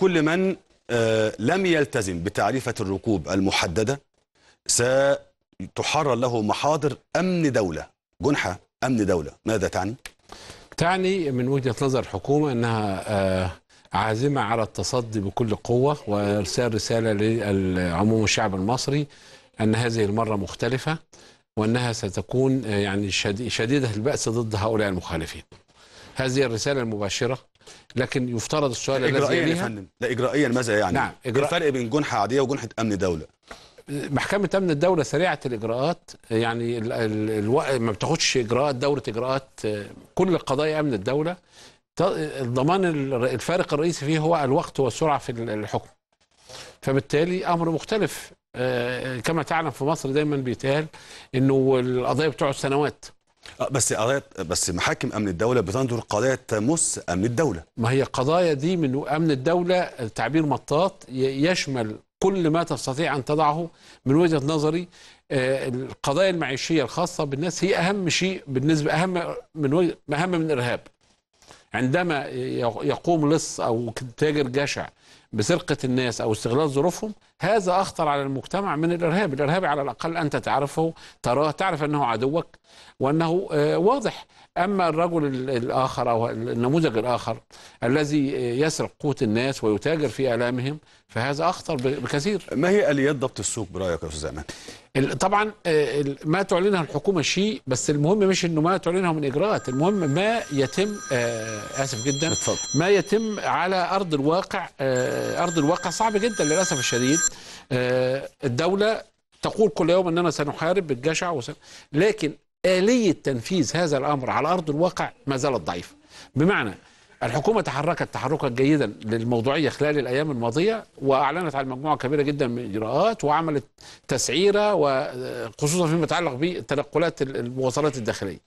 كل من آه، لم يلتزم بتعريفة الركوب المحددة ستحرر له محاضر أمن دولة جنحة أمن دولة ماذا تعني؟ تعني من وجهة نظر الحكومة أنها آه، عازمة على التصدي بكل قوة وإرسال رسالة لعموم الشعب المصري أن هذه المرة مختلفة وأنها ستكون آه، يعني شديدة البأس ضد هؤلاء المخالفين هذه الرسالة المباشرة لكن يفترض السؤال إجرائيا يا فندم لا إجرائيا ماذا يعني؟ نعم إجراء... الفرق بين جنحة عادية وجنحة أمن دولة محكمة أمن الدولة سريعة الإجراءات يعني ال ال ال ما بتاخدش إجراءات دورة إجراءات كل قضايا أمن الدولة الضمان الفارق الرئيسي فيه هو الوقت والسرعة في الحكم فبالتالي أمر مختلف آه، كما تعلم في مصر دايما بيتقال انه القضايا بتقعد سنوات آه، بس قضايا بس محاكم امن الدوله بتنظر قضايا تمس امن الدوله ما هي القضايا دي من امن الدوله تعبير مطاط يشمل كل ما تستطيع ان تضعه من وجهه نظري آه، القضايا المعيشيه الخاصه بالناس هي اهم شيء بالنسبه اهم من اهم من الارهاب عندما يقوم لص او تاجر جشع بسرقة الناس أو استغلال ظروفهم هذا أخطر على المجتمع من الإرهاب الإرهاب على الأقل أنت تعرفه تراه تعرف أنه عدوك وأنه آه، واضح أما الرجل الآخر أو النموذج الآخر الذي آه، يسرق قوت الناس ويتاجر في آلامهم فهذا أخطر بكثير ما هي آليات ضبط السوق برأيك يا أستاذ أمان؟ طبعا آه، ما تعلنه الحكومة شيء بس المهم مش انه ما تعلنه من اجراءات المهم ما يتم اسف جدا ما يتم على ارض الواقع آه، ارض الواقع صعب جدا للاسف الشديد آه، الدوله تقول كل يوم اننا سنحارب بالجشع وسن... لكن اليه تنفيذ هذا الامر على ارض الواقع ما زالت ضعيفه بمعنى الحكومة تحركت تحركا جيدا للموضوعية خلال الأيام الماضية وأعلنت عن مجموعة كبيرة جدا من الإجراءات وعملت تسعيرة وخصوصا فيما يتعلق بتنقلات المواصلات الداخلية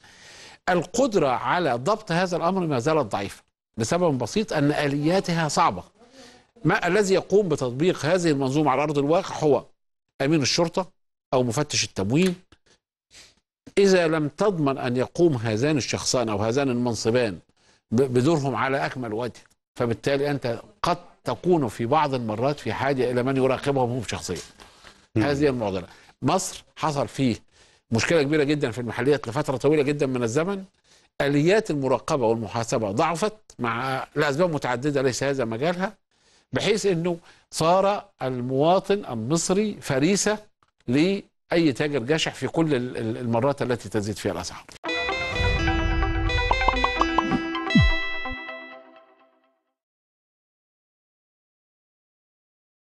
القدرة على ضبط هذا الأمر ما زالت ضعيفة لسبب بسيط أن آلياتها صعبة ما الذي يقوم بتطبيق هذه المنظومة على أرض الواقع هو أمين الشرطة أو مفتش التموين إذا لم تضمن أن يقوم هذان الشخصان أو هذان المنصبان بدورهم على أكمل وجه فبالتالي أنت قد تكون في بعض المرات في حاجة إلى من يراقبهم هم شخصيا هذه المعضلة مصر حصل فيه مشكلة كبيرة جدا في المحليات لفترة طويلة جدا من الزمن آليات المراقبة والمحاسبة ضعفت مع لأسباب متعددة ليس هذا مجالها بحيث أنه صار المواطن المصري فريسة لأي تاجر جشع في كل المرات التي تزيد فيها الأسعار